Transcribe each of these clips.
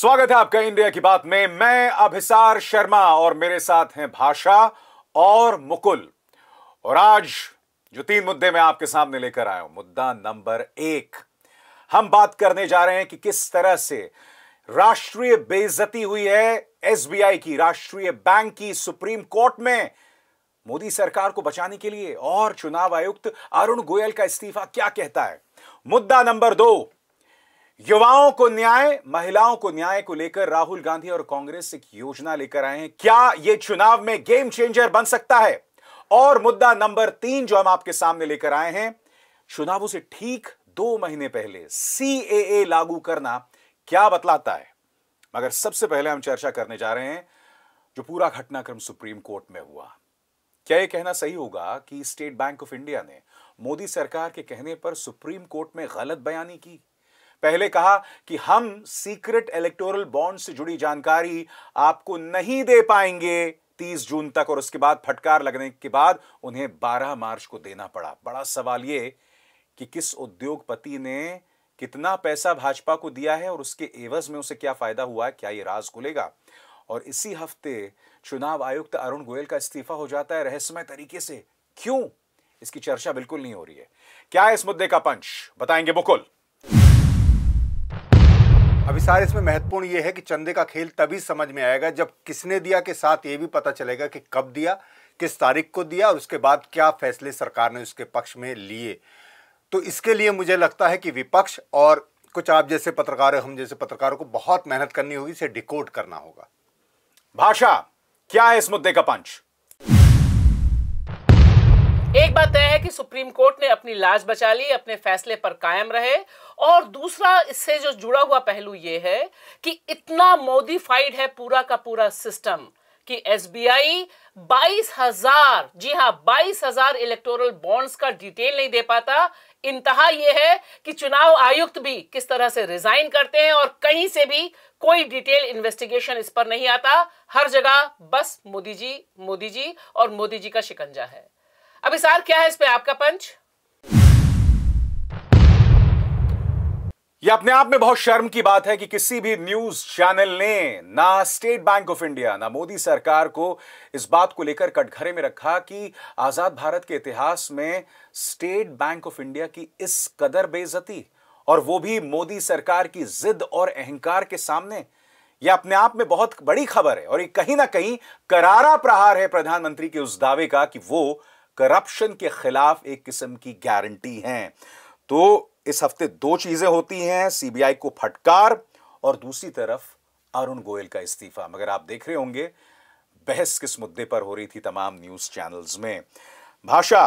स्वागत है आपका इंडिया की बात में मैं अभिसार शर्मा और मेरे साथ हैं भाषा और मुकुल और आज जो तीन मुद्दे मैं आपके सामने लेकर आया हूं मुद्दा नंबर एक हम बात करने जा रहे हैं कि किस तरह से राष्ट्रीय बेइज्जती हुई है एसबीआई की राष्ट्रीय बैंक की सुप्रीम कोर्ट में मोदी सरकार को बचाने के लिए और चुनाव आयुक्त अरुण गोयल का इस्तीफा क्या कहता है मुद्दा नंबर दो युवाओं को न्याय महिलाओं को न्याय को लेकर राहुल गांधी और कांग्रेस एक योजना लेकर आए हैं क्या यह चुनाव में गेम चेंजर बन सकता है और मुद्दा नंबर तीन जो हम आपके सामने लेकर आए हैं चुनावों से ठीक दो महीने पहले सीएए लागू करना क्या बतलाता है मगर सबसे पहले हम चर्चा करने जा रहे हैं जो पूरा घटनाक्रम सुप्रीम कोर्ट में हुआ क्या यह कहना सही होगा कि स्टेट बैंक ऑफ इंडिया ने मोदी सरकार के कहने पर सुप्रीम कोर्ट में गलत बयानी की पहले कहा कि हम सीक्रेट इलेक्टोरल बॉन्ड से जुड़ी जानकारी आपको नहीं दे पाएंगे 30 जून तक और उसके बाद फटकार लगने के बाद उन्हें 12 मार्च को देना पड़ा बड़ा सवाल यह कि किस उद्योगपति ने कितना पैसा भाजपा को दिया है और उसके एवज में उसे क्या फायदा हुआ है क्या ये राज खुलेगा और इसी हफ्ते चुनाव आयुक्त अरुण गोयल का इस्तीफा हो जाता है रहस्यमय तरीके से क्यों इसकी चर्चा बिल्कुल नहीं हो रही है क्या है इस मुद्दे का पंच बताएंगे मुकुल अभिसार इसमें महत्वपूर्ण ये है कि चंदे का खेल तभी समझ में आएगा जब किसने दिया के साथ ये भी पता चलेगा कि कब दिया किस तारीख को दिया और उसके बाद क्या फैसले सरकार ने उसके पक्ष में लिए तो इसके लिए मुझे लगता है कि विपक्ष और कुछ आप जैसे पत्रकार हम जैसे पत्रकारों को बहुत मेहनत करनी होगी इसे डिकोड करना होगा भाषा क्या है इस मुद्दे का पंच एक बात तय है कि सुप्रीम कोर्ट ने अपनी लाज बचा ली अपने फैसले पर कायम रहे और दूसरा इससे जो जुड़ा हुआ पहलू यह है कि इतना मोदीफाइड है पूरा का पूरा सिस्टम कि एसबीआई 22,000 जी हाँ 22,000 इलेक्टोरल बॉन्ड्स का डिटेल नहीं दे पाता इंतहा यह है कि चुनाव आयुक्त भी किस तरह से रिजाइन करते हैं और कहीं से भी कोई डिटेल इन्वेस्टिगेशन इस पर नहीं आता हर जगह बस मोदी जी मोदी जी और मोदी जी का शिकंजा है अब इसार क्या है इस पे आपका पंच ये अपने आप में बहुत शर्म की बात है कि किसी भी न्यूज चैनल ने ना स्टेट बैंक ऑफ इंडिया ना मोदी सरकार को इस बात को लेकर कटघरे में रखा कि आजाद भारत के इतिहास में स्टेट बैंक ऑफ इंडिया की इस कदर बेजती और वो भी मोदी सरकार की जिद और अहंकार के सामने यह अपने आप में बहुत बड़ी खबर है और ये कहीं ना कहीं करारा प्रहार है प्रधानमंत्री के उस दावे का कि वो करप्शन के खिलाफ एक किस्म की गारंटी हैं तो इस हफ्ते दो चीज़ें होती हैं सीबीआई को फटकार और दूसरी तरफ अरुण गोयल का इस्तीफा मगर आप देख रहे होंगे बहस किस मुद्दे पर हो रही थी तमाम न्यूज़ चैनल्स में भाषा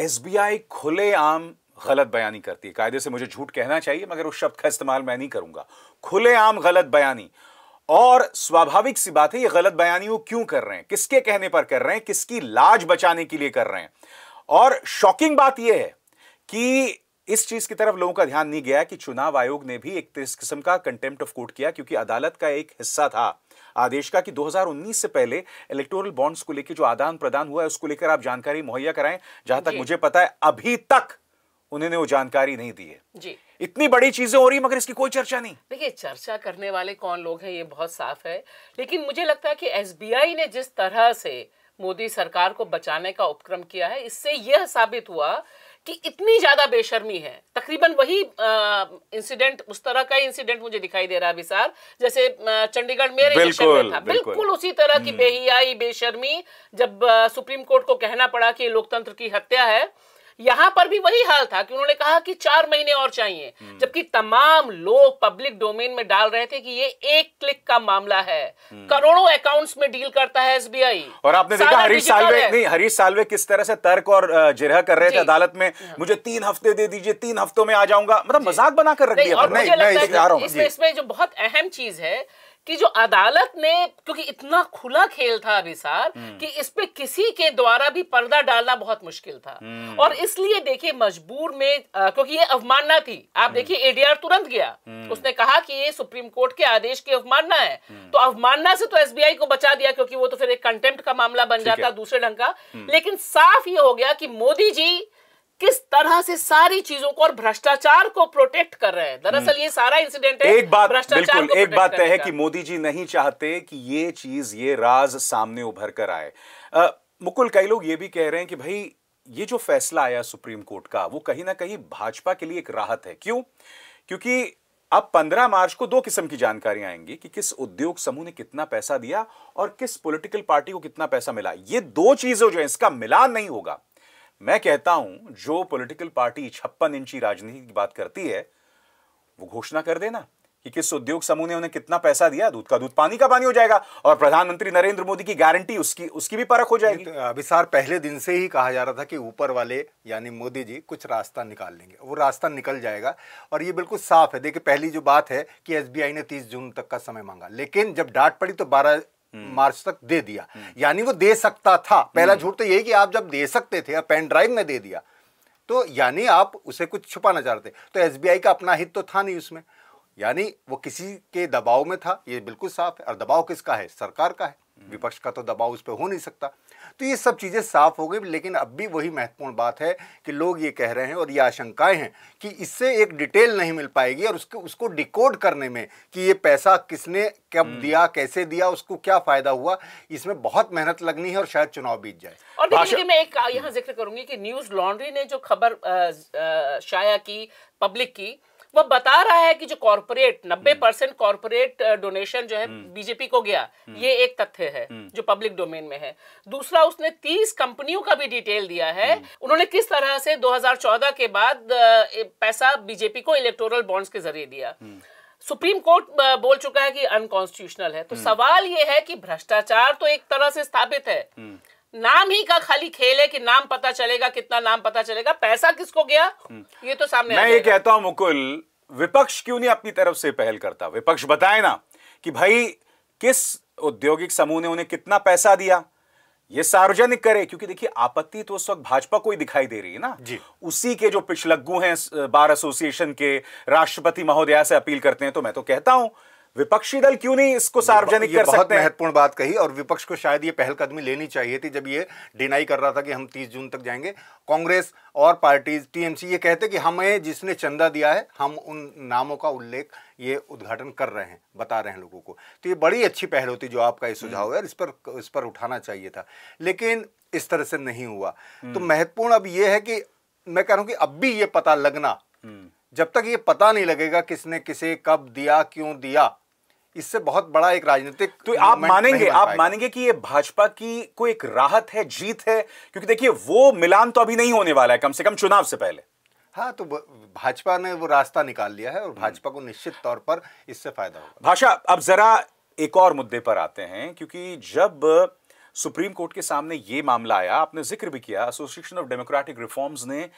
एसबीआई खुलेआम गलत बयानी करती है कायदे से मुझे झूठ कहना चाहिए मगर उस शब्द का इस्तेमाल मैं नहीं करूंगा खुलेआम गलत बयानी और स्वाभाविक सी बात है ये गलत बयानी वो क्यों कर रहे हैं किसके कहने पर कर रहे हैं किसकी लाज बचाने के लिए कर रहे हैं और शॉकिंग बात यह है कि इस चीज की तरफ लोगों का ध्यान नहीं गया कि चुनाव आयोग ने भी एक किस्म का कंटेम्प्ट ऑफ कोर्ट किया क्योंकि अदालत का एक हिस्सा था आदेश का कि 2019 से पहले इलेक्टोरल बॉन्ड्स को लेकर जो आदान प्रदान हुआ है उसको लेकर आप जानकारी मुहैया कराएं जहां तक मुझे पता है अभी तक उन्होंने वो जानकारी नहीं दी है जी इतनी बड़ी चीजें हो रही मगर इसकी कोई चर्चा नहीं देखिए चर्चा करने वाले कौन लोग हैं ये बहुत साफ है लेकिन मुझे लगता है कि एसबीआई ने जिस तरह से मोदी सरकार को बचाने का उपक्रम किया है इससे यह साबित हुआ कि इतनी ज्यादा बेशर्मी है तकरीबन वही इंसिडेंट उस तरह का इंसिडेंट मुझे दिखाई दे रहा है अभिसार जैसे चंडीगढ़ में बिल्कुल, था बिल्कुल, बिल्कुल उसी तरह की हम्म। बेहियाई बेशर्मी जब आ, सुप्रीम कोर्ट को कहना पड़ा कि लोकतंत्र की हत्या है यहां पर भी वही हाल था कि उन्होंने कहा कि चार महीने और चाहिए हम्म। जबकि तमाम लोग पब्लिक डोमेन में डाल रहे थे कि ये एक क्लिक का मामला है हम्म। करोड़ों अकाउंट्स में डील करता है एसबीआई और आपने देखा हरीश सालवे नहीं हरीश सालवे किस तरह से तर्क और जिरह कर रहे थे अदालत में हाँ। मुझे तीन हफ्ते दे दीजिए तीन हफ्तों में आ जाऊंगा मतलब मजाक बनाकर रख दिया इसमें जो बहुत अहम चीज है कि जो अदालत ने क्योंकि इतना खुला खेल था अभी हम्म। कि इस पे किसी के द्वारा भी पर्दा डालना बहुत मुश्किल था हम्म। और इसलिए देखिए मजबूर में आ, क्योंकि ये अवमानना थी आप हम्म। देखिए एडीआर तुरंत गया उसने कहा कि ये सुप्रीम कोर्ट के आदेश की अवमानना है तो अवमानना से तो एसबीआई को बचा दिया क्योंकि वो तो फिर एक कंटेम्प्ट का मामला बन जाता दूसरे ढंग का लेकिन साफ ये हो गया कि मोदी जी किस तरह से सारी चीजों को और भ्रष्टाचार को प्रोटेक्ट कर रहे हैं हम्म। दरअसल ये सारा इंसिडेंट है एक बात बिल्कुल एक बात तय है कि मोदी जी नहीं चाहते कि ये चीज ये राज सामने उभर कर आए मुकुल कई लोग ये भी कह रहे हैं कि भाई ये जो फैसला आया सुप्रीम कोर्ट का वो कहीं ना कहीं भाजपा के लिए एक राहत है क्यों क्योंकि अब 15 मार्च को दो किस्म की जानकारी आएंगी कि किस उद्योग समूह ने कितना पैसा दिया और किस पॉलिटिकल पार्टी को कितना पैसा मिला ये दो चीजें जो है इसका मिलान नहीं होगा मैं कहता हूं जो पॉलिटिकल पार्टी छप्पन इंची राजनीति की बात करती है वो घोषणा कर देना कि किस उद्योग समूह ने उन्हें कितना पैसा दिया दूध का दूध पानी का पानी हो जाएगा और प्रधानमंत्री नरेंद्र मोदी की गारंटी उसकी उसकी भी परख हो जाएगी तो अभिसार पहले दिन से ही कहा जा रहा था कि ऊपर वाले यानी मोदी जी कुछ रास्ता निकाल लेंगे वो रास्ता निकल जाएगा और ये बिल्कुल साफ है देखिए पहली जो बात है कि एस ने तीस जून तक का समय मांगा लेकिन जब डांट पड़ी तो बारह हम्म। मार्च तक दे दिया हम्म। यानी वो दे सकता था पहला हम्म। झूठ तो यही कि आप जब दे सकते थे पेन ड्राइव में दे दिया तो यानी आप उसे कुछ छुपाना चाहते तो एसबीआई का अपना हित तो था नहीं उसमें यानी वो किसी के दबाव में था ये बिल्कुल साफ है और दबाव किसका है सरकार का है विपक्ष का तो दबाव उस पर हो नहीं सकता तो ये सब चीज़ें साफ हो गई लेकिन अब भी वही महत्वपूर्ण बात है कि लोग ये कह रहे हैं और ये आशंकाएं हैं कि इससे एक डिटेल नहीं मिल पाएगी और उसको उसको डिकोड करने में कि ये पैसा किसने कब हम्म। दिया कैसे दिया उसको क्या फ़ायदा हुआ इसमें बहुत मेहनत लगनी है और शायद चुनाव बीत जाए और मैं एक यहाँ जिक्र करूंगी कि न्यूज़ लॉन्ड्री ने जो खबर शाया की पब्लिक की वो बता रहा है कि जो कॉरपोरेट नब्बे परसेंट कॉरपोरेट डोनेशन जो है बीजेपी हम्म। को गया हम्म। ये एक तथ्य है हम्म। जो पब्लिक डोमेन में है दूसरा उसने तीस कंपनियों का भी डिटेल दिया है उन्होंने किस तरह से 2014 के बाद पैसा बीजेपी को इलेक्टोरल बॉन्ड्स के जरिए दिया सुप्रीम कोर्ट बोल चुका है कि अनकॉन्स्टिट्यूशनल है तो सवाल यह है कि भ्रष्टाचार तो एक तरह से स्थापित है नाम ही का खाली खेल है कि नाम पता चलेगा कितना नाम पता चलेगा पैसा किसको गया हम्म। ये तो सामने मैं ये कहता हूं मुकुल विपक्ष क्यों नहीं अपनी तरफ से पहल करता विपक्ष बताए ना कि भाई किस औद्योगिक समूह ने उन्हें कितना पैसा दिया ये सार्वजनिक करे क्योंकि देखिए आपत्ति तो उस वक्त भाजपा को ही दिखाई दे रही है ना जी उसी के जो पिछलग्गू हैं बार एसोसिएशन के राष्ट्रपति महोदया से अपील करते हैं तो मैं तो कहता हूं विपक्षी दल क्यों नहीं इसको सार्वजनिक कर बहुत महत्वपूर्ण बात कही और विपक्ष को शायद ये पहलकदमी लेनी चाहिए थी जब ये डिनाई कर रहा था कि हम 30 जून तक जाएंगे कांग्रेस और पार्टीज टीएमसी ये कहते कि हमें जिसने चंदा दिया है हम उन नामों का उल्लेख ये उद्घाटन कर रहे हैं बता रहे हैं लोगों को तो ये बड़ी अच्छी पहल होती जो आपका ये सुझाव है इस पर इस पर उठाना चाहिए था लेकिन इस तरह से नहीं हुआ तो हम्म। महत्वपूर्ण अब ये है कि मैं कह रहा हूँ कि अब भी ये पता लगना हम्म। जब तक ये पता नहीं लगेगा किसने किसे कब दिया क्यों दिया इससे बहुत बड़ा एक राजनीतिक तो आप मानेंगे आप मानेंगे कि ये भाजपा की कोई एक राहत है जीत है क्योंकि देखिए वो मिलान तो अभी नहीं होने वाला है कम से कम चुनाव से पहले हाँ तो भाजपा ने वो रास्ता निकाल लिया है और भाजपा को निश्चित तौर पर इससे फायदा होगा भाषा अब जरा एक और मुद्दे पर आते हैं क्योंकि जब सुप्रीम कोर्ट के सामने ये मामला आया आपने जिक्र भी किया एसोसिएशन ऑफ डेमोक्रेटिक रिफॉर्म्स ने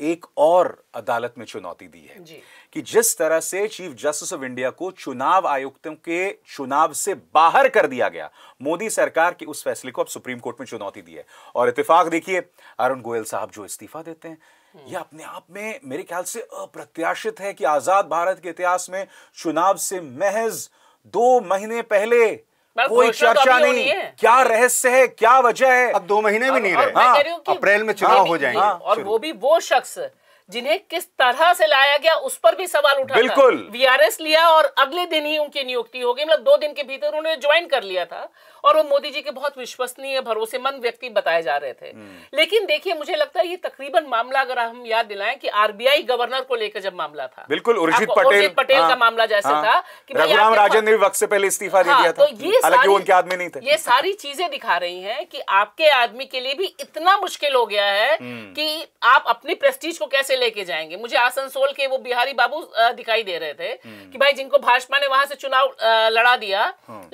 एक और अदालत में चुनौती दी है कि जिस तरह से चीफ जस्टिस ऑफ इंडिया को चुनाव आयुक्तों के चुनाव से बाहर कर दिया गया मोदी सरकार के उस फैसले को अब सुप्रीम कोर्ट में चुनौती दी है और इतफाक देखिए अरुण गोयल साहब जो इस्तीफा देते हैं यह हम्म। अपने आप में मेरे ख्याल से अप्रत्याशित है कि आजाद भारत के इतिहास में चुनाव से महज दो महीने पहले कोई तो चर्चा नहीं, क्या रहस्य है क्या वजह है अब दो महीने भी नहीं रहे हाँ, अप्रैल में हाँ, चुनाव हो जाएंगे हाँ, और वो भी वो शख्स जिन्हें किस तरह से लाया गया उस पर भी सवाल उठा बिल्कुल वीआरएस लिया और अगले दिन ही उनकी नियुक्ति हो गई मतलब दो दिन के भीतर उन्होंने ज्वाइन कर लिया था और वो मोदी जी के बहुत विश्वसनीय भरोसेमंद व्यक्ति बताए जा रहे थे हम्म। लेकिन देखिए मुझे लगता है ये तकरीबन मामला अगर हम याद दिलाएं कि आरबीआई गवर्नर को लेकर जब मामला था बिल्कुल उर्जित पटेल पटेल का हाँ। मामला जैसा हाँ। था कि रघुराम राजन ने भी वक्त से पहले इस्तीफा दे हाँ, दिया था तो ये उनके आदमी नहीं थे ये सारी चीजें दिखा रही है कि आपके आदमी के लिए भी इतना मुश्किल हो गया है हम्म। कि आप अपनी प्रेस्टीज को कैसे लेके जाएंगे मुझे आसनसोल के वो बिहारी बाबू दिखाई दे रहे थे हम्म। कि भाई जिनको भाजपा ने वहां से चुनाव लड़ा दिया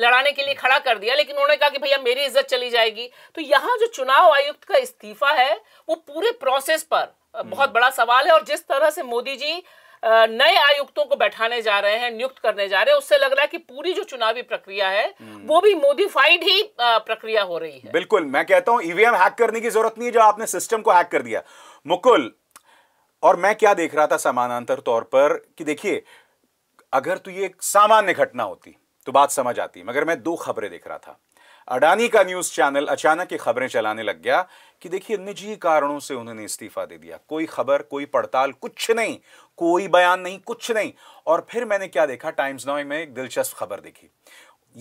लड़ाने के लिए खड़ा कर दिया लेकिन उन्होंने कहा कि भैया मेरी इज्जत चली जाएगी तो यहाँ जो चुनाव आयुक्त का इस्तीफा है वो पूरे प्रोसेस पर हम्म। बहुत बड़ा सवाल है और जिस तरह से मोदी जी नए आयुक्तों को बैठाने जा रहे हैं नियुक्त करने जा रहे हैं उससे लग रहा है कि पूरी जो चुनावी प्रक्रिया है हम्म। वो भी मोडिफाइड ही प्रक्रिया हो रही है बिल्कुल मैं कहता हूं ईवीएम हैक करने की जरूरत नहीं है जो आपने सिस्टम को हैक कर दिया मुकुल और मैं क्या देख रहा था समानांतर तौर पर कि देखिए अगर तो ये एक सामान्य घटना होती तो बात समझ आती मगर मैं दो खबरें देख रहा था अडानी का न्यूज़ चैनल अचानक ये खबरें चलाने लग गया कि देखिए निजी कारणों से उन्होंने इस्तीफा दे दिया कोई खबर कोई पड़ताल कुछ नहीं कोई बयान नहीं कुछ नहीं और फिर मैंने क्या देखा टाइम्स नाउ में एक दिलचस्प खबर देखी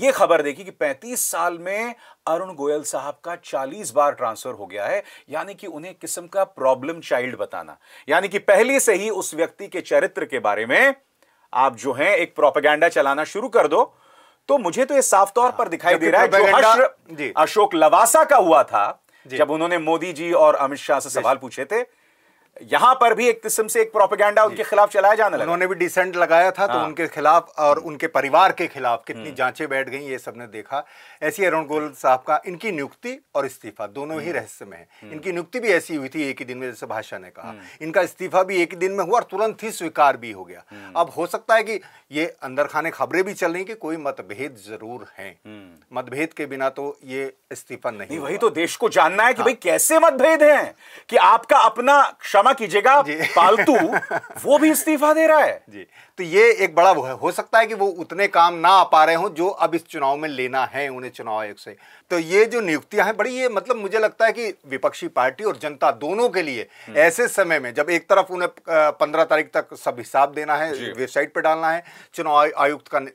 ये खबर देखी कि 35 साल में अरुण गोयल साहब का 40 बार ट्रांसफर हो गया है यानी कि उन्हें किस्म का प्रॉब्लम चाइल्ड बताना यानी कि पहले से ही उस व्यक्ति के चरित्र के बारे में आप जो हैं एक प्रोपेगेंडा चलाना शुरू कर दो तो मुझे तो ये साफ तौर पर हाँ। दिखाई दे रहा है जो हश्र अशोक लवासा का हुआ था जब उन्होंने मोदी जी और अमित शाह से सवाल पूछे थे यहां पर भी एक किस्म से एक प्रोपेगेंडा उनके खिलाफ चलाया जाने लगा उन्होंने भी डिसेंट लगाया था तो हाँ। तो उनके खिलाफ और हम्म। उनके परिवार के खिलाफ कितनी हम्म। जांचें बैठ गई ये सबने देखा ऐसी अरुण गोयल साहब का इनकी नियुक्ति और इस्तीफा दोनों ही रहस्य में है इनकी नियुक्ति भी ऐसी हुई थी एक ही दिन में जैसे भाषा ने कहा हम्म। इनका इस्तीफा भी एक ही दिन में हुआ और तुरंत ही स्वीकार भी हो गया अब हो सकता है कि ये अंदर खाने खबरें भी चल रही कि कोई मतभेद जरूर है मतभेद के बिना तो ये इस्तीफा नहीं वही तो देश को जानना है कि हाँ। भाई कैसे मतभेद है कि आपका अपना क्षमा कीजिएगा पालतू वो भी इस्तीफा दे रहा है जी तो ये एक बड़ा वो है हो सकता है कि वो उतने काम ना आ पा रहे हों जो अब इस चुनाव में लेना है उन्हें चुनाव आयोग से तो ये जो नियुक्तियां हैं बड़ी ये मतलब मुझे लगता है कि विपक्षी पार्टी और जनता दोनों के लिए हम्म। ऐसे समय में जब एक तरफ उन्हें पंद्रह तारीख तक सब हिसाब देना है वेबसाइट पर डालना है चुनाव आयुक्त का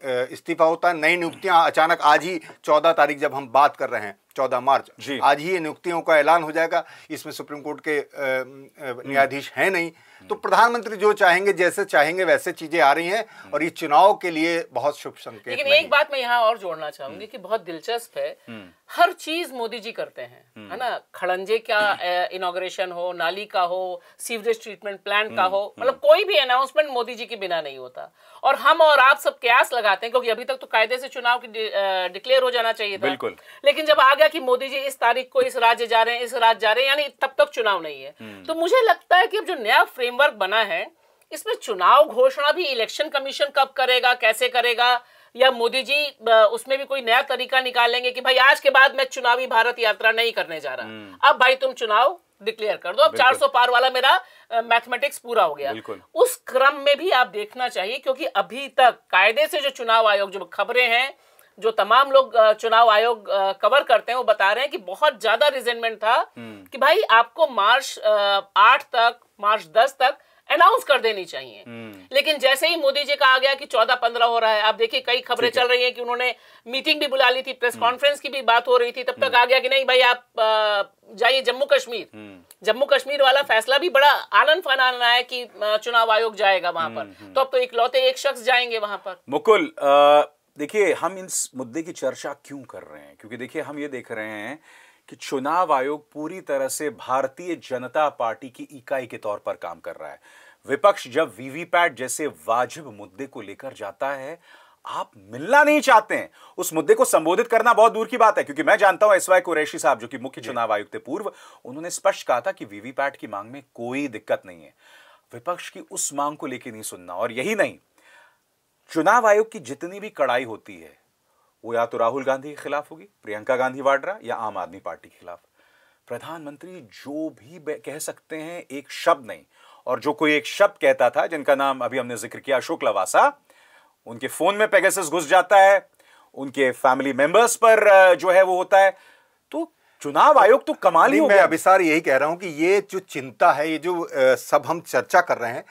इस्तीफा होता है नई नियुक्तियां अचानक आज ही चौदह तारीख जब हम बात कर रहे हैं 14 मार्च आज ही ये नियुक्तियों का ऐलान हो जाएगा इसमें सुप्रीम कोर्ट के न्यायाधीश हैं नहीं तो प्रधानमंत्री जो चाहेंगे जैसे चाहेंगे वैसे चीजें आ रही हैं और ये चुनाव के लिए बहुत शुभ संकेत लेकिन एक बात मैं यहाँ और जोड़ना चाहूंगी कि बहुत दिलचस्प है हम्म। हर चीज मोदी जी करते हैं हम्म। है ना खड़ंजे का इनोग्रेशन हो नाली का हो सीवरेज ट्रीटमेंट प्लांट का हम्म, हो मतलब कोई भी अनाउंसमेंट मोदी जी के बिना नहीं होता और हम और आप सब कयास लगाते हैं क्योंकि अभी तक तो कायदे से चुनाव की डिक्लेयर हो जाना चाहिए था बिल्कुल लेकिन जब आ गया कि मोदी जी इस तारीख को इस राज्य जा रहे हैं इस राज्य जा रहे हैं यानी तब तक चुनाव नहीं है तो मुझे लगता है कि अब जो नया फ्रेम फ्रेमवर्क बना है इसमें चुनाव घोषणा भी इलेक्शन कमीशन कब करेगा कैसे करेगा या मोदी जी उसमें भी कोई नया तरीका निकालेंगे कि भाई आज के बाद मैं चुनावी भारत यात्रा नहीं करने जा रहा हम्म। अब भाई तुम चुनाव डिक्लेयर कर दो अब 400 पार वाला मेरा मैथमेटिक्स पूरा हो गया उस क्रम में भी आप देखना चाहिए क्योंकि अभी तक कायदे से जो चुनाव आयोग जो खबरें हैं जो तमाम लोग चुनाव आयोग कवर करते हैं वो बता रहे हैं कि बहुत ज्यादा रिजेंटमेंट था हम्म। कि भाई आपको मार्च आठ तक मार्च दस तक अनाउंस कर देनी चाहिए हम्म। लेकिन जैसे ही मोदी जी का आ गया कि चौदह पंद्रह हो रहा है आप देखिए कई खबरें चल रही हैं कि उन्होंने मीटिंग भी बुला ली थी प्रेस हम्म। कॉन्फ्रेंस की भी बात हो रही थी तब तक आ गया कि नहीं भाई आप जाइए जम्मू कश्मीर जम्मू कश्मीर वाला फैसला भी बड़ा आनंद फनान है कि चुनाव आयोग जाएगा वहां पर तो अब तो इकलौते एक शख्स जाएंगे वहां पर मुकुल आ... देखिए हम इस मुद्दे की चर्चा क्यों कर रहे हैं क्योंकि देखिए हम ये देख रहे हैं कि चुनाव आयोग पूरी तरह से भारतीय जनता पार्टी की इकाई के तौर पर काम कर रहा है विपक्ष जब वीवीपैट जैसे वाजिब मुद्दे को लेकर जाता है आप मिलना नहीं चाहते हैं उस मुद्दे को संबोधित करना बहुत दूर की बात है क्योंकि मैं जानता हूं एस वाई कुरैशी साहब जो कि मुख्य चुनाव आयुक्त पूर्व उन्होंने स्पष्ट कहा था कि वीवीपैट की मांग में कोई दिक्कत नहीं है विपक्ष की उस मांग को लेकर नहीं सुनना और यही नहीं चुनाव आयोग की जितनी भी कड़ाई होती है वो या तो राहुल गांधी के खिलाफ होगी प्रियंका गांधी वाड्रा या आम आदमी पार्टी के खिलाफ प्रधानमंत्री जो भी कह सकते हैं एक शब्द नहीं और जो कोई एक शब्द कहता था जिनका नाम अभी हमने जिक्र किया अशोक लवासा उनके फोन में पैगेस घुस जाता है उनके फैमिली मेंबर्स पर जो है वो होता है तो चुनाव आयोग तो कमाल ही मैं अभिसार यही कह रहा हूं कि ये जो चिंता है ये जो सब हम चर्चा कर रहे हैं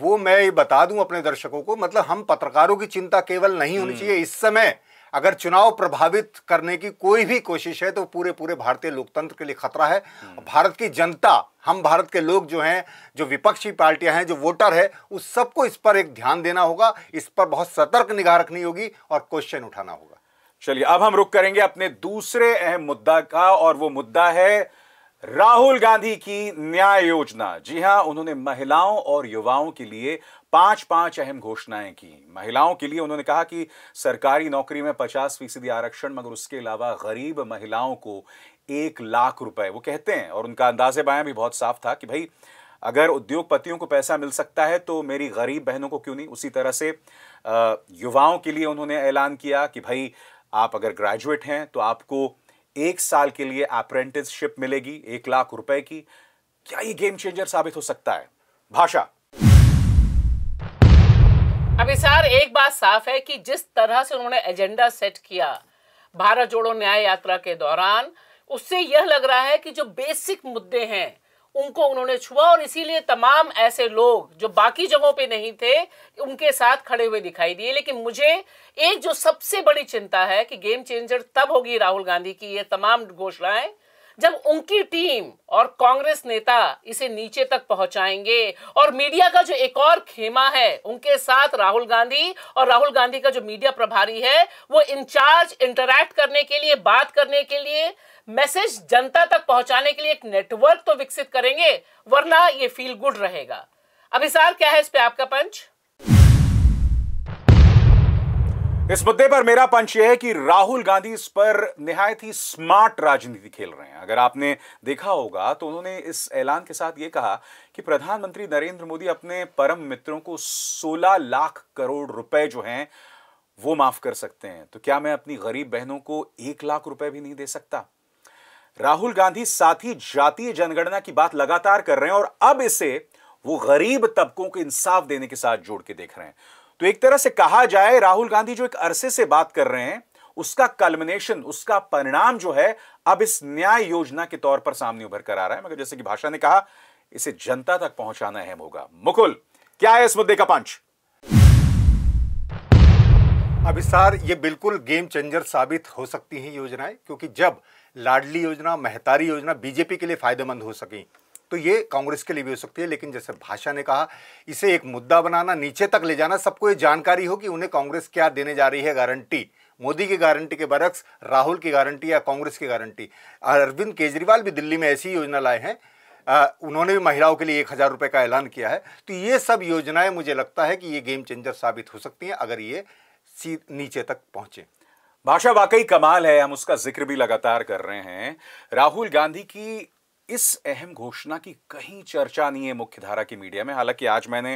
वो मैं ये बता दूं अपने दर्शकों को मतलब हम पत्रकारों की चिंता केवल नहीं होनी हम्म। चाहिए इस समय अगर चुनाव प्रभावित करने की कोई भी कोशिश है तो पूरे पूरे भारतीय लोकतंत्र के लिए खतरा है हम्म। भारत की जनता हम भारत के लोग जो हैं जो विपक्षी पार्टियां हैं जो वोटर है उस सबको इस पर एक ध्यान देना होगा इस पर बहुत सतर्क निगाह रखनी होगी और क्वेश्चन उठाना होगा चलिए अब हम रुक करेंगे अपने दूसरे अहम मुद्दा का और वो मुद्दा है राहुल गांधी की न्याय योजना जी हां उन्होंने महिलाओं और युवाओं के लिए पांच पांच अहम घोषणाएं की महिलाओं के लिए उन्होंने कहा कि सरकारी नौकरी में पचास फीसदी आरक्षण मगर उसके अलावा गरीब महिलाओं को एक लाख रुपए वो कहते हैं और उनका अंदाजे बाया भी बहुत साफ था कि भाई अगर उद्योगपतियों को पैसा मिल सकता है तो मेरी गरीब बहनों को क्यों नहीं उसी तरह से युवाओं के लिए उन्होंने ऐलान किया कि भाई आप अगर ग्रेजुएट हैं तो आपको एक साल के लिए अप्रेंटिसशिप मिलेगी एक लाख रुपए की क्या ये गेम चेंजर साबित हो सकता है भाषा अभी सर एक बात साफ है कि जिस तरह से उन्होंने एजेंडा सेट किया भारत जोड़ो न्याय यात्रा के दौरान उससे यह लग रहा है कि जो बेसिक मुद्दे हैं उनको उन्होंने छुआ और इसीलिए तमाम ऐसे लोग जो बाकी जगहों पे नहीं थे उनके साथ खड़े हुए दिखाई दिए लेकिन मुझे एक जो सबसे बड़ी चिंता है कि गेम चेंजर तब होगी राहुल गांधी की ये तमाम घोषणाएं जब उनकी टीम और कांग्रेस नेता इसे नीचे तक पहुंचाएंगे और मीडिया का जो एक और खेमा है उनके साथ राहुल गांधी और राहुल गांधी का जो मीडिया प्रभारी है वो इंचार्ज इंटरैक्ट करने के लिए बात करने के लिए मैसेज जनता तक पहुंचाने के लिए एक नेटवर्क तो विकसित करेंगे वरना ये फील गुड रहेगा अभिसार क्या है इस पे आपका पंच इस मुद्दे पर मेरा पंच यह है कि राहुल गांधी इस पर निहायत ही स्मार्ट राजनीति खेल रहे हैं अगर आपने देखा होगा तो उन्होंने इस ऐलान के साथ ये कहा कि प्रधानमंत्री नरेंद्र मोदी अपने परम मित्रों को 16 लाख करोड़ रुपए जो हैं वो माफ कर सकते हैं तो क्या मैं अपनी गरीब बहनों को एक लाख रुपए भी नहीं दे सकता राहुल गांधी साथ ही जातीय जनगणना की बात लगातार कर रहे हैं और अब इसे वो गरीब तबकों को इंसाफ देने के साथ जोड़ के देख रहे हैं तो एक तरह से कहा जाए राहुल गांधी जो एक अरसे से बात कर रहे हैं उसका कल्मिनेशन उसका परिणाम जो है अब इस न्याय योजना के तौर पर सामने उभर कर आ रहा है मगर जैसे कि भाषा ने कहा इसे जनता तक पहुंचाना अहम होगा मुकुल क्या है इस मुद्दे का पंच सार ये बिल्कुल गेम चेंजर साबित हो सकती हैं योजनाएं क्योंकि जब लाडली योजना मेहतारी योजना बीजेपी के लिए फायदेमंद हो सकें तो ये कांग्रेस के लिए भी हो सकती है लेकिन जैसे भाषा ने कहा इसे एक मुद्दा बनाना नीचे तक ले जाना सबको ये जानकारी हो कि उन्हें कांग्रेस क्या देने जा रही है गारंटी मोदी की गारंटी के बरक्स राहुल की गारंटी या कांग्रेस की गारंटी अरविंद केजरीवाल भी दिल्ली में ऐसी योजना लाए हैं उन्होंने भी महिलाओं के लिए एक हज़ार रुपये का ऐलान किया है तो ये सब योजनाएं मुझे लगता है कि ये गेम चेंजर साबित हो सकती हैं अगर ये नीचे तक पहुँचें भाषा वाकई कमाल है हम उसका जिक्र भी लगातार कर रहे हैं राहुल गांधी की इस अहम घोषणा की कहीं चर्चा नहीं है मुख्यधारा की मीडिया में हालांकि आज मैंने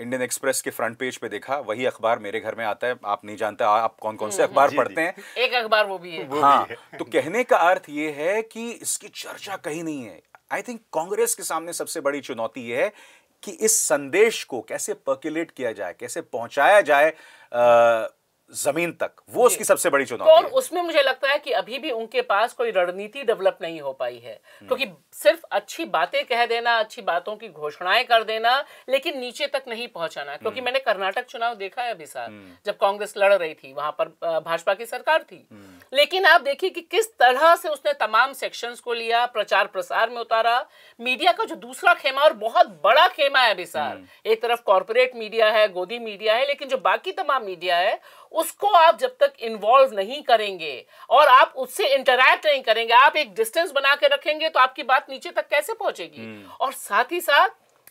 इंडियन एक्सप्रेस के फ्रंट पेज पे देखा वही अखबार मेरे घर में आता है आप नहीं जानते आप कौन कौन से हम्म, अखबार पढ़ते हैं एक अखबार वो भी है वो हाँ भी है। तो कहने का अर्थ ये है कि इसकी चर्चा कहीं नहीं है आई थिंक कांग्रेस के सामने सबसे बड़ी चुनौती यह है कि इस संदेश को कैसे पर्क्यूलेट किया जाए कैसे पहुंचाया जाए आ, जमीन तक वो उसकी सबसे बड़ी चुनौती तो और उसमें मुझे लगता है कि अभी भी उनके पास कोई रणनीति डेवलप नहीं हो पाई है हम्म। क्योंकि तो सिर्फ अच्छी बातें कह देना अच्छी बातों की घोषणाएं कर देना लेकिन नीचे तक नहीं पहुंचाना क्योंकि तो मैंने कर्नाटक चुनाव देखा है अभी साथ हम्म। जब कांग्रेस लड़ रही थी वहां पर भाजपा की सरकार थी लेकिन आप देखिए कि किस तरह से उसने तमाम सेक्शंस को लिया प्रचार प्रसार में उतारा मीडिया का जो दूसरा खेमा और बहुत बड़ा खेमा है अभी सर हम्म। एक तरफ कॉरपोरेट मीडिया है गोदी मीडिया है लेकिन जो बाकी तमाम मीडिया है उसको आप जब तक इन्वॉल्व नहीं करेंगे और आप उससे इंटरैक्ट नहीं करेंगे आप एक डिस्टेंस बना के रखेंगे तो आपकी बात नीचे तक कैसे पहुंचेगी हम्म। और साथ ही साथ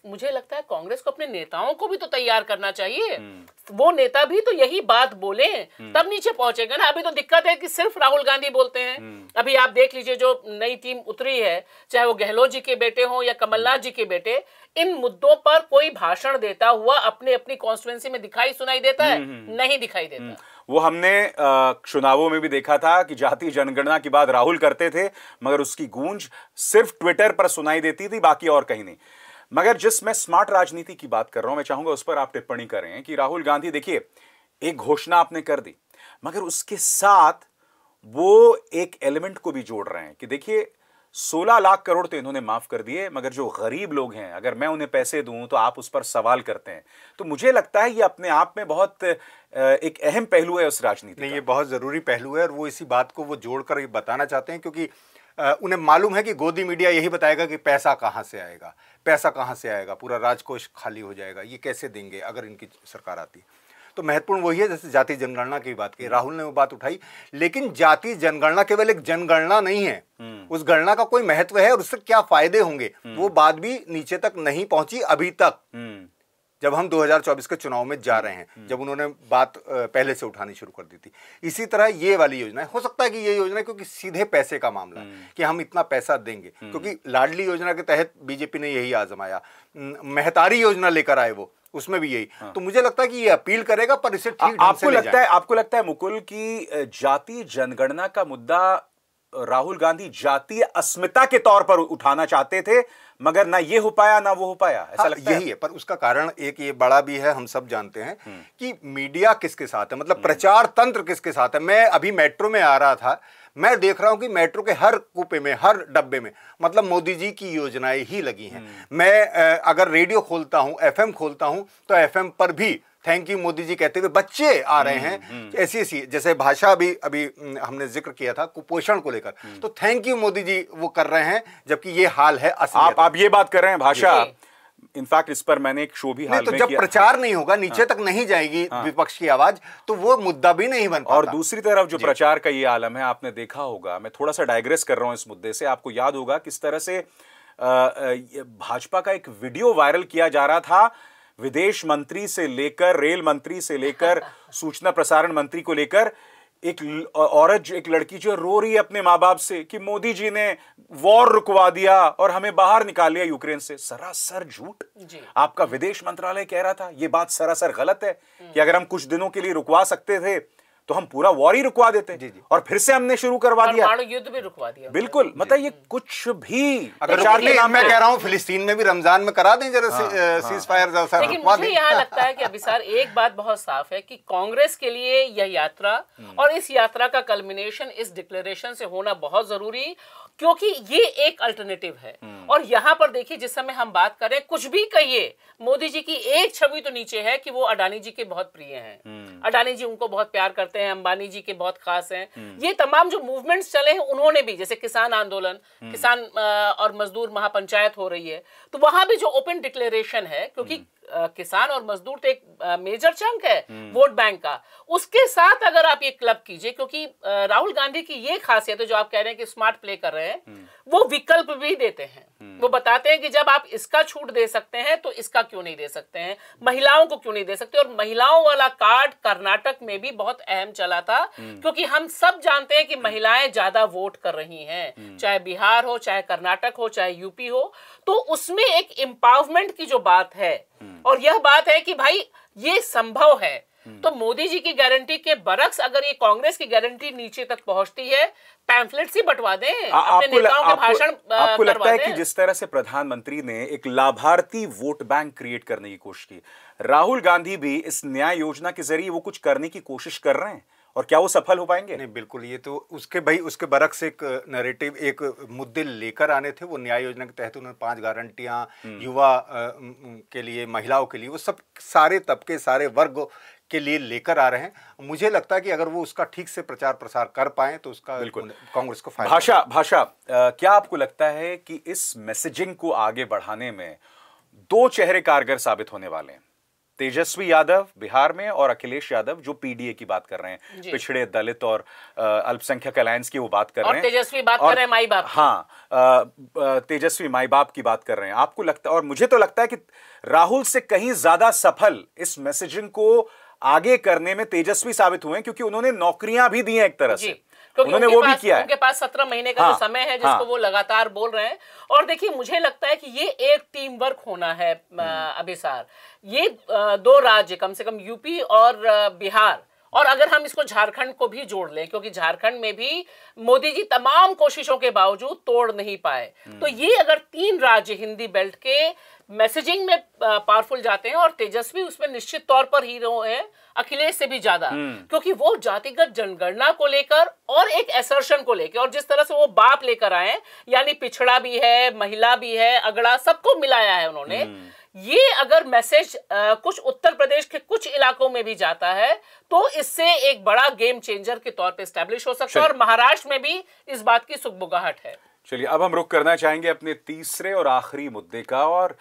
मुझे लगता है कांग्रेस को अपने नेताओं को भी तो तैयार करना चाहिए हम्म। वो नेता भी तो यही बात बोले हम्म। तब नीचे पहुंचेगा ना अभी तो दिक्कत है कि सिर्फ राहुल गांधी बोलते हैं हम्म। अभी आप देख लीजिए जो नई टीम उतरी है चाहे वो गहलोत जी के बेटे हों या कमलनाथ जी के बेटे इन मुद्दों पर कोई भाषण देता हुआ अपने अपनी कॉन्स्टिट्युएंसी में दिखाई सुनाई देता है नहीं दिखाई देता वो हमने चुनावों में भी देखा था कि जाति जनगणना की बात राहुल करते थे मगर उसकी गूंज सिर्फ ट्विटर पर सुनाई देती थी बाकी और कहीं नहीं मगर जिस मैं स्मार्ट राजनीति की बात कर रहा हूं मैं चाहूंगा उस पर आप टिप्पणी करें कि राहुल गांधी देखिए एक घोषणा आपने कर दी मगर उसके साथ वो एक एलिमेंट को भी जोड़ रहे हैं कि देखिए 16 लाख करोड़ तो इन्होंने माफ कर दिए मगर जो गरीब लोग हैं अगर मैं उन्हें पैसे दूं तो आप उस पर सवाल करते हैं तो मुझे लगता है ये अपने आप में बहुत एक अहम पहलू है उस राजनीति नहीं ये बहुत जरूरी पहलू है और वो इसी बात को वो जोड़कर बताना चाहते हैं क्योंकि उन्हें मालूम है कि गोदी मीडिया यही बताएगा कि पैसा कहाँ से आएगा पैसा कहाँ से आएगा पूरा राजकोष खाली हो जाएगा ये कैसे देंगे अगर इनकी सरकार आती तो महत्वपूर्ण वही है जैसे जाति जनगणना की बात की राहुल ने वो बात उठाई लेकिन जाति जनगणना केवल एक जनगणना नहीं है हम्म। उस गणना का कोई महत्व है और उससे क्या फायदे होंगे हम्म। वो बात भी नीचे तक नहीं पहुंची अभी तक हम्म। जब हम 2024 के चुनाव में जा हम्म, रहे हैं हम्म। जब उन्होंने बात पहले से उठानी शुरू कर दी थी इसी तरह ये वाली योजना है हो सकता है कि ये योजना क्योंकि सीधे पैसे का मामला है हम्म। कि हम इतना पैसा देंगे क्योंकि लाडली योजना के तहत बीजेपी ने यही आजमाया मेहतारी योजना लेकर आए वो उसमें भी यही हाँ। तो मुझे लगता है कि ये अपील करेगा पर इसे ठीक आपको लगता है आपको लगता है मुकुल की जाति जनगणना का मुद्दा राहुल गांधी जातीय अस्मिता के तौर पर उठाना चाहते थे मगर ना ये हो पाया ना वो हो पाया ऐसा हाँ, लगता यही है।, है पर उसका कारण एक ये बड़ा भी है हम सब जानते हैं हम्म। कि मीडिया किसके साथ है मतलब हम्म। प्रचार तंत्र किसके साथ है मैं अभी मेट्रो में आ रहा था मैं देख रहा हूं कि मेट्रो के हर कूपे में हर डब्बे में मतलब मोदी जी की योजनाएं ही लगी हैं हम्म। मैं अगर रेडियो खोलता हूं एफएम खोलता हूं तो एफएम पर भी थैंक यू मोदी जी कहते हुए बच्चे आ रहे हैं हम्म, हम्म। ऐसी ऐसी जैसे भाषा भी अभी हम्म, हमने जिक्र किया था कुपोषण को लेकर तो थैंक यू मोदी जी वो कर रहे हैं जबकि ये हाल है आप आप ये बात कर रहे हैं भाषा इनफैक्ट इस पर मैंने एक शो भी हाल तो में जब किया। प्रचार नहीं होगा हाँ। नीचे हाँ, तक नहीं जाएगी हाँ, विपक्ष की आवाज तो वो मुद्दा भी नहीं बन और दूसरी तरफ जो प्रचार का ये आलम है आपने देखा होगा मैं थोड़ा सा डायग्रेस कर रहा हूं इस मुद्दे से आपको याद होगा किस तरह से भाजपा का एक वीडियो वायरल किया जा रहा था विदेश मंत्री से लेकर रेल मंत्री से लेकर सूचना प्रसारण मंत्री को लेकर एक औरत एक लड़की जो रो रही है अपने माँ बाप से कि मोदी जी ने वॉर रुकवा दिया और हमें बाहर निकाल लिया यूक्रेन से सरासर झूठ आपका विदेश मंत्रालय कह रहा था यह बात सरासर गलत है कि हम्म। अगर हम कुछ दिनों के लिए रुकवा सकते थे तो हम पूरा वॉर ही रुकवा देते जी जी। और फिर से हमने शुरू करवा दिया युद्ध भी रुकवा दिया बिल्कुल मतलब ये कुछ भी अगर मैं कह रहा हूँ फिलिस्तीन में भी रमजान में करा दें जरा सीज हाँ, हाँ। फायर लेकिन मुझे यहाँ लगता है कि अभी सर एक बात बहुत साफ है कि कांग्रेस के लिए यह यात्रा हम्म। और इस यात्रा का कल्मिनेशन इस डिक्लेरेशन से होना बहुत जरूरी क्योंकि ये एक अल्टरनेटिव है हम्म। और यहाँ पर देखिए जिस समय हम बात करें कुछ भी कहिए मोदी जी की एक छवि तो नीचे है कि वो अडानी जी के बहुत प्रिय हैं हम्म। अडानी जी उनको बहुत प्यार करते हैं अंबानी जी के बहुत खास हैं हम्म। ये तमाम जो मूवमेंट्स चले हैं उन्होंने भी जैसे किसान आंदोलन हम्म। किसान और मजदूर महापंचायत हो रही है तो वहां भी जो ओपन डिक्लेरेशन है क्योंकि किसान और मजदूर तो एक मेजर चंक है हम्म। वोट बैंक का उसके साथ अगर आप ये क्लब कीजिए क्योंकि राहुल गांधी की ये खासियत है जो आप कह रहे हैं कि स्मार्ट प्ले कर रहे हैं हम्म। वो विकल्प भी देते हैं हम्म। वो बताते हैं कि जब आप इसका छूट दे सकते हैं तो इसका क्यों नहीं दे सकते हैं महिलाओं को क्यों नहीं दे सकते और महिलाओं वाला कार्ड कर्नाटक में भी बहुत अहम चला था क्योंकि हम सब जानते हैं कि महिलाएं ज्यादा वोट कर रही हैं चाहे बिहार हो चाहे कर्नाटक हो चाहे यूपी हो तो उसमें एक एम्पावरमेंट की जो बात है और यह बात है कि भाई ये संभव है हम्म। तो मोदी जी की गारंटी के बरक्स अगर ये कांग्रेस की गारंटी नीचे तक पहुंचती है पैम्फलेट्स ही बंटवा दें आपको अपने नेताओं के भाषण आपको लगता है कि जिस तरह से प्रधानमंत्री ने एक लाभार्थी वोट बैंक क्रिएट करने की कोशिश की राहुल गांधी भी इस न्याय योजना के जरिए वो कुछ करने की कोशिश कर रहे हैं और क्या वो सफल हो पाएंगे नहीं बिल्कुल ये तो उसके भाई उसके बरक्स एक नरेटिव एक मुद्दे लेकर आने थे वो न्याय योजना के तहत उन्होंने पांच गारंटियां हम्म। युवा के लिए महिलाओं के लिए वो सब सारे तबके सारे वर्ग के लिए लेकर आ रहे हैं मुझे लगता है कि अगर वो उसका ठीक से प्रचार प्रसार कर पाए तो उसका कांग्रेस को फायदा भाषा भाषा क्या आपको लगता है कि इस मैसेजिंग को आगे बढ़ाने में दो चेहरे कारगर साबित होने वाले हैं तेजस्वी यादव बिहार में और अखिलेश यादव जो पीडीए की बात कर रहे हैं पिछड़े दलित और अल्पसंख्यक अलायंस की वो बात कर रहे हैं तेजस्वी बात कर रहे हैं माई बाप हाँ तेजस्वी माई बाप की बात कर रहे हैं आपको लगता है और मुझे तो लगता है कि राहुल से कहीं ज्यादा सफल इस मैसेजिंग को आगे करने में तेजस्वी साबित हुए क्योंकि उन्होंने नौकरियां भी दी हैं एक तरह से उन्होंने वो भी किया है उनके पास सत्रह महीने का तो हाँ, समय है जिसको हाँ, वो लगातार बोल रहे हैं और देखिए मुझे लगता है कि ये एक टीम वर्क होना है हम्म। अभिसार ये दो राज्य कम से कम यूपी और बिहार और अगर हम इसको झारखंड को भी जोड़ लें क्योंकि झारखंड में भी मोदी जी तमाम कोशिशों के बावजूद तोड़ नहीं पाए हम्म। तो ये अगर तीन राज्य हिंदी बेल्ट के मैसेजिंग में पावरफुल जाते हैं और तेजस्वी उसमें निश्चित तौर पर हीरो हैं अखिलेश से भी ज्यादा हम्म। क्योंकि वो जातिगत जनगणना को लेकर और एक एसर्शन को लेकर और जिस तरह से वो बाप लेकर आए यानी पिछड़ा भी है महिला भी है अगड़ा सबको मिलाया है उन्होंने हम्म। ये अगर मैसेज कुछ उत्तर प्रदेश के कुछ इलाकों में भी जाता है तो इससे एक बड़ा गेम चेंजर के तौर पे स्टैब्लिश हो सकता है और महाराष्ट्र में भी इस बात की सुखबुगाहट है चलिए अब हम रुक करना चाहेंगे अपने तीसरे और आखिरी मुद्दे का और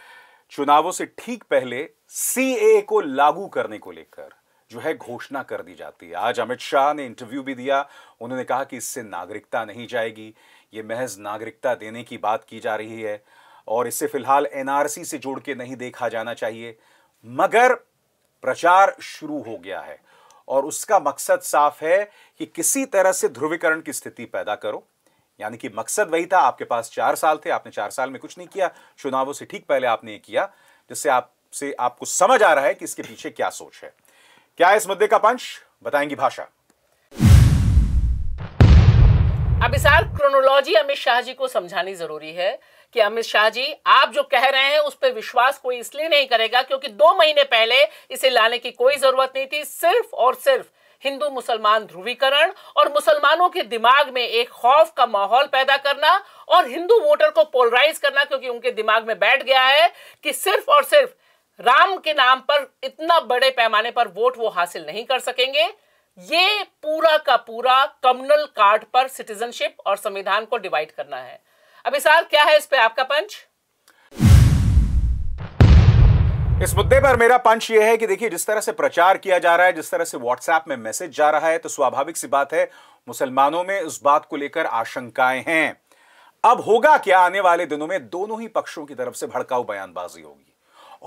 चुनावों से ठीक पहले सी को लागू करने को लेकर जो है घोषणा कर दी जाती है आज अमित शाह ने इंटरव्यू भी दिया उन्होंने कहा कि इससे नागरिकता नहीं जाएगी ये महज नागरिकता देने की बात की जा रही है और इसे फिलहाल एनआरसी से जोड़ के नहीं देखा जाना चाहिए मगर प्रचार शुरू हो गया है और उसका मकसद साफ है कि किसी तरह से ध्रुवीकरण की स्थिति पैदा करो यानी कि मकसद वही था आपके पास चार साल थे आपने चार साल में कुछ नहीं किया चुनावों से ठीक पहले आपने ये किया जिससे आपसे आपको समझ आ रहा है कि इसके पीछे क्या सोच है क्या इस मुद्दे का पंच बताएंगी भाषा अब इस क्रोनोलॉजी अमित शाह जी को समझानी जरूरी है कि अमित शाह जी आप जो कह रहे हैं उस पर विश्वास कोई इसलिए नहीं करेगा क्योंकि दो महीने पहले इसे लाने की कोई जरूरत नहीं थी सिर्फ और सिर्फ हिंदू मुसलमान ध्रुवीकरण और मुसलमानों के दिमाग में एक खौफ का माहौल पैदा करना और हिंदू वोटर को पोलराइज करना क्योंकि उनके दिमाग में बैठ गया है कि सिर्फ और सिर्फ राम के नाम पर इतना बड़े पैमाने पर वोट वो हासिल नहीं कर सकेंगे ये पूरा का पूरा कम्युनल कार्ड पर सिटीजनशिप और संविधान को डिवाइड करना है अभी क्या है इस पे आपका पंच इस मुद्दे पर मेरा पंच यह है कि देखिए जिस तरह से प्रचार किया जा रहा है जिस तरह से व्हाट्सएप में मैसेज जा रहा है तो स्वाभाविक सी बात है मुसलमानों में उस बात को लेकर आशंकाएं हैं अब होगा क्या आने वाले दिनों में दोनों ही पक्षों की तरफ से भड़काऊ बयानबाजी होगी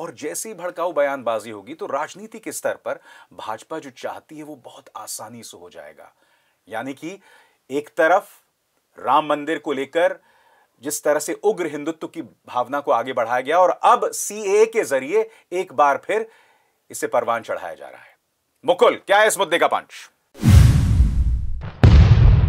और जैसी भड़काऊ बयानबाजी होगी तो राजनीति के स्तर पर भाजपा जो चाहती है वो बहुत आसानी से हो जाएगा यानी कि एक तरफ राम मंदिर को लेकर जिस तरह से उग्र हिंदुत्व की भावना को आगे बढ़ाया गया और अब सी के जरिए एक बार फिर इसे परवान चढ़ाया जा रहा है मुकुल क्या है इस मुद्दे का पंच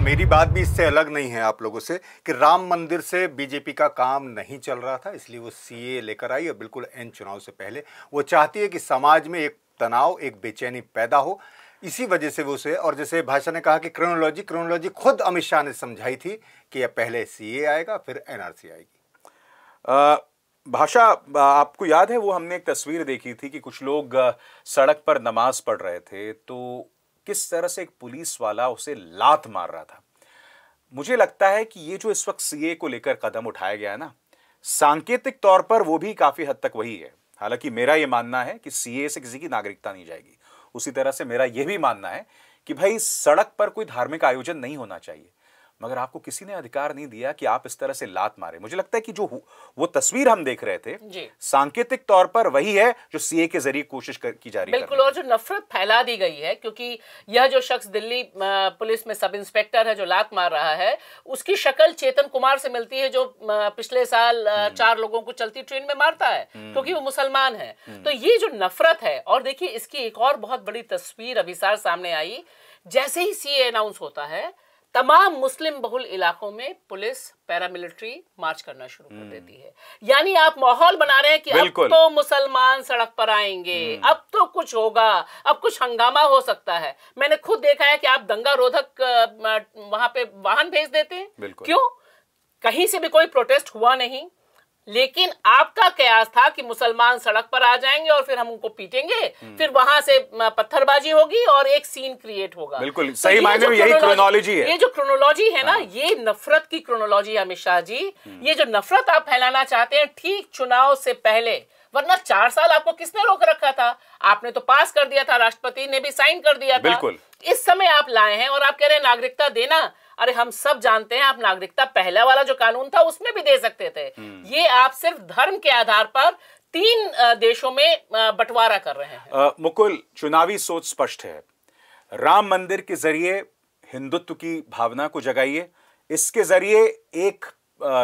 मेरी बात भी इससे अलग नहीं है आप लोगों से कि राम मंदिर से बीजेपी का काम नहीं चल रहा था इसलिए वो सीए लेकर आई और बिल्कुल एन चुनाव से पहले वो चाहती है कि समाज में एक तनाव एक बेचैनी पैदा हो इसी वजह से वो उसे और जैसे भाषा ने कहा कि क्रोनोलॉजी क्रोनोलॉजी खुद अमित शाह ने समझाई थी कि यह पहले सी आएगा फिर एनआरसी आएगी भाषा आपको याद है वो हमने एक तस्वीर देखी थी कि कुछ लोग सड़क पर नमाज पढ़ रहे थे तो किस तरह से एक पुलिस वाला उसे लात मार रहा था मुझे लगता है कि ये जो इस वक्त सीए को लेकर कदम उठाया गया है ना सांकेतिक तौर पर वो भी काफ़ी हद तक वही है हालांकि मेरा ये मानना है कि सीए से किसी की नागरिकता नहीं जाएगी उसी तरह से मेरा यह भी मानना है कि भाई सड़क पर कोई धार्मिक आयोजन नहीं होना चाहिए मगर आपको किसी ने अधिकार नहीं दिया कि आप इस तरह से लात मारे मुझे लगता है कि जो वो तस्वीर हम देख रहे थे सांकेतिक तौर पर वही है जो सीए के जरिए कोशिश कर, की जा रही है बिल्कुल और जो नफरत फैला दी गई है क्योंकि यह जो शख्स दिल्ली पुलिस में सब इंस्पेक्टर है जो लात मार रहा है उसकी शक्ल चेतन कुमार से मिलती है जो पिछले साल हम्म। चार लोगों को चलती ट्रेन में मारता है हम्म। क्योंकि वो मुसलमान है हम्म। तो ये जो नफरत है और देखिए इसकी एक और बहुत बड़ी तस्वीर अभिसार सामने आई जैसे ही सीए अनाउंस होता है तमाम मुस्लिम बहुल इलाकों में पुलिस पैरामिलिट्री मार्च करना शुरू कर हम्म। देती है यानी आप माहौल बना रहे हैं कि अब तो मुसलमान सड़क पर आएंगे हम्म। अब तो कुछ होगा अब कुछ हंगामा हो सकता है मैंने खुद देखा है कि आप दंगा रोधक वहां पे वाहन भेज देते हैं क्यों कहीं से भी कोई प्रोटेस्ट हुआ नहीं लेकिन आपका कयास था कि मुसलमान सड़क पर आ जाएंगे और फिर हम उनको पीटेंगे फिर वहां से पत्थरबाजी होगी और एक सीन क्रिएट होगा बिल्कुल तो सही मायने में यही क्रोनोलॉजी है ये जो क्रोनोलॉजी है ना हाँ। ये नफरत की क्रोनोलॉजी है अमित शाह जी हम्म। ये जो नफरत आप फैलाना चाहते हैं ठीक चुनाव से पहले वरना चार साल आपको किसने रोक रखा था आपने तो पास कर दिया था राष्ट्रपति ने भी साइन कर दिया था बिल्कुल इस समय आप लाए हैं और आप कह रहे हैं नागरिकता देना अरे हम सब जानते हैं आप नागरिकता पहला वाला जो कानून था उसमें भी दे सकते थे हम्म। ये आप सिर्फ धर्म के आधार पर तीन देशों में बंटवारा कर रहे हैं मुकुल चुनावी सोच स्पष्ट है राम मंदिर के जरिए हिंदुत्व की भावना को जगाइए इसके जरिए एक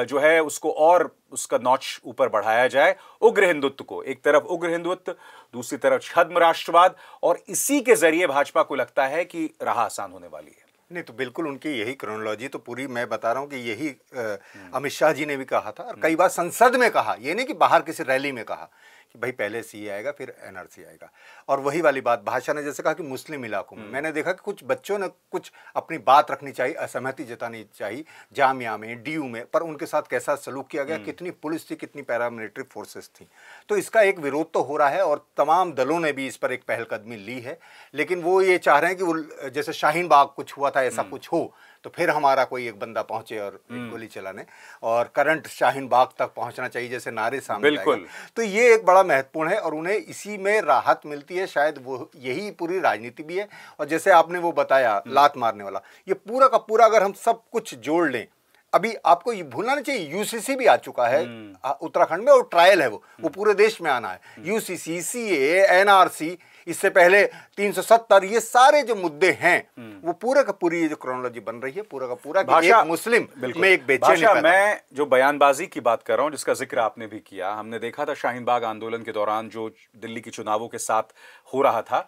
जो है उसको और उसका नौच ऊपर बढ़ाया जाए उग्र हिंदुत्व को एक तरफ उग्र हिंदुत्व दूसरी तरफ छद्म राष्ट्रवाद और इसी के जरिए भाजपा को लगता है कि राह आसान होने वाली है नहीं तो बिल्कुल उनकी यही क्रोनोलॉजी तो पूरी मैं बता रहा हूँ कि यही हम्म। अमित शाह जी ने भी कहा था और कई हम्म। बार संसद में कहा ये नहीं कि बाहर किसी रैली में कहा कि भाई पहले सी आएगा फिर एन आएगा और वही वाली बात भाषा ने जैसे कहा कि मुस्लिम इलाकों में हम्म। मैंने देखा कि कुछ बच्चों ने कुछ अपनी बात रखनी चाहिए असहमति जतानी चाहिए जामिया में डी में पर उनके साथ कैसा सलूक किया गया हम्म। कितनी पुलिस थी कितनी पैरामिलिट्री फोर्सेस थी तो इसका एक विरोध तो हो रहा है और तमाम दलों ने भी इस पर एक पहलकदमी ली है लेकिन वो ये चाह रहे हैं कि वो जैसे शाहीन बाग कुछ हुआ था ऐसा हम्म। कुछ हो तो फिर हमारा कोई एक बंदा पहुंचे और हम्म। गोली चलाने और करंट शाहीन बाग तक पहुंचना चाहिए जैसे नारे सामने बिल्कुल तो ये एक बड़ा महत्वपूर्ण है और उन्हें इसी में राहत मिलती है शायद वो यही पूरी राजनीति भी है और जैसे आपने वो बताया हम्म। लात मारने वाला ये पूरा का पूरा अगर हम सब कुछ जोड़ लें अभी आपको ये भूलना नहीं चाहिए यूसीसी भी आ चुका है हम्म। उत्तराखंड में और ट्रायल है वो वो हम्म। पूरे देश में आना है यूसीसी सीए एनआरसी इससे पहले 370 ये सारे जो मुद्दे हैं हम्म। वो पूरा का पूरी जो क्रोनोलॉजी बन रही है पूरा का पूरा भाषा मुस्लिम में एक बेचैनी मैं जो बयानबाजी की बात कर रहा हूँ जिसका जिक्र आपने भी किया हमने देखा था शाहीन बाग आंदोलन के दौरान जो दिल्ली के चुनावों के साथ हो रहा था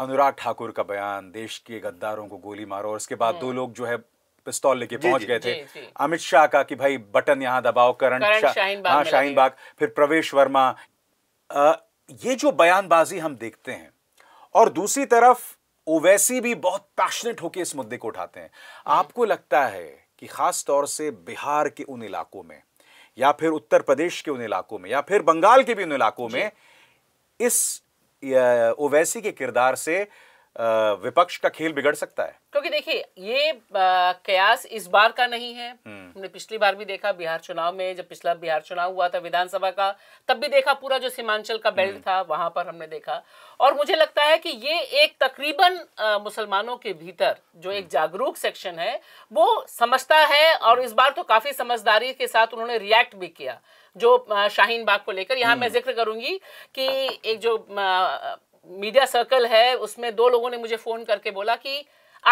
अनुराग ठाकुर का बयान देश के गद्दारों को गोली मारो और उसके बाद दो लोग जो है पिस्तौल लेके पहुंच गए थे अमित शाह का कि भाई बटन यहाँ दबाओ करण हाँ शाहीन बाग फिर प्रवेश वर्मा ये जो बयानबाजी हम देखते हैं और दूसरी तरफ ओवैसी भी बहुत पैशनेट होकर इस मुद्दे को उठाते हैं हम्म। आपको लगता है कि खास तौर से बिहार के उन इलाकों में या फिर उत्तर प्रदेश के उन इलाकों में या फिर बंगाल के भी उन इलाकों में इस ओवैसी के किरदार से विपक्ष का खेल बिगड़ सकता है क्योंकि देखिए ये कयास इस बार का नहीं है हम्म। हमने पिछली बार भी देखा बिहार चुनाव में जब पिछला बिहार चुनाव हुआ था विधानसभा का तब भी देखा पूरा जो सीमांचल का बेल्ट हम्म। था वहां पर हमने देखा और मुझे लगता है कि ये एक तकरीबन मुसलमानों के भीतर जो एक हम्म। जागरूक सेक्शन है वो समझता है और इस बार तो काफी समझदारी के साथ उन्होंने रिएक्ट भी किया जो शाहीन बाग को लेकर यहाँ मैं जिक्र करूंगी कि एक जो मीडिया सर्कल है उसमें दो लोगों ने मुझे फ़ोन करके बोला कि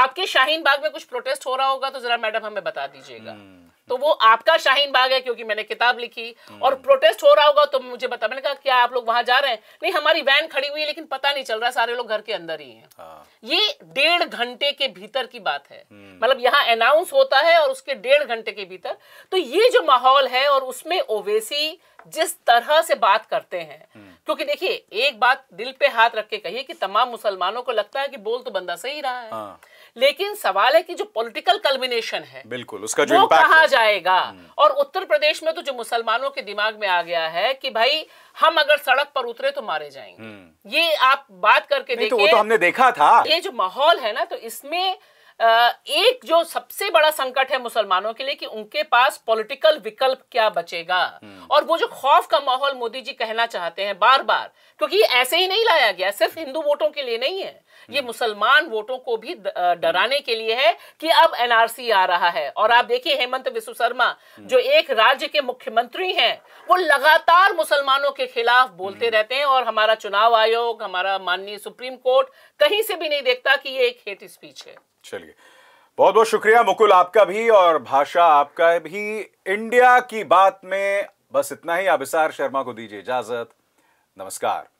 आपके शाहीन बाग में कुछ प्रोटेस्ट हो रहा होगा तो ज़रा मैडम हमें बता दीजिएगा हम्म। तो वो आपका शाहीन बाग है क्योंकि मैंने किताब लिखी और प्रोटेस्ट हम्म। हो रहा होगा तो मुझे बता मैंने कहा क्या आप लोग वहां जा रहे हैं नहीं हमारी वैन खड़ी हुई है लेकिन पता नहीं चल रहा सारे लोग घर के अंदर ही हैं हाँ। ये डेढ़ घंटे के भीतर की बात है हम्म। मतलब यहाँ अनाउंस होता है और उसके डेढ़ घंटे के भीतर तो ये जो माहौल है और उसमें ओवेसी जिस तरह से बात करते हैं हम्म। क्योंकि देखिए एक बात दिल पे हाथ रख के कहिए कि तमाम मुसलमानों को लगता है कि बोल तो बंदा सही रहा है हाँ। लेकिन सवाल है कि जो पॉलिटिकल कल्बिनेशन है बिल्कुल उसका जो वो कहा जा जाएगा हम्म। और उत्तर प्रदेश में तो जो मुसलमानों के दिमाग में आ गया है कि भाई हम अगर सड़क पर उतरे तो मारे जाएंगे हम्म। ये आप बात करके देखिए तो वो तो हमने देखा था ये जो माहौल है ना तो इसमें एक जो सबसे बड़ा संकट है मुसलमानों के लिए कि उनके पास पॉलिटिकल विकल्प क्या बचेगा हम्म। और वो जो खौफ का माहौल मोदी जी कहना चाहते हैं बार बार क्योंकि ऐसे ही नहीं लाया गया सिर्फ हिंदू वोटों के लिए नहीं है ये हम्म। मुसलमान वोटों को भी हम्म। डराने के लिए है कि अब एनआरसी आ रहा है और आप देखिए हेमंत विश्व शर्मा जो एक राज्य के मुख्यमंत्री हैं वो लगातार मुसलमानों के खिलाफ बोलते रहते हैं और हमारा चुनाव आयोग हमारा माननीय सुप्रीम कोर्ट कहीं से भी नहीं देखता कि ये एक हेट स्पीच है चलिए बहुत बहुत शुक्रिया मुकुल आपका भी और भाषा आपका भी इंडिया की बात में बस इतना ही अभिसार शर्मा को दीजिए इजाजत नमस्कार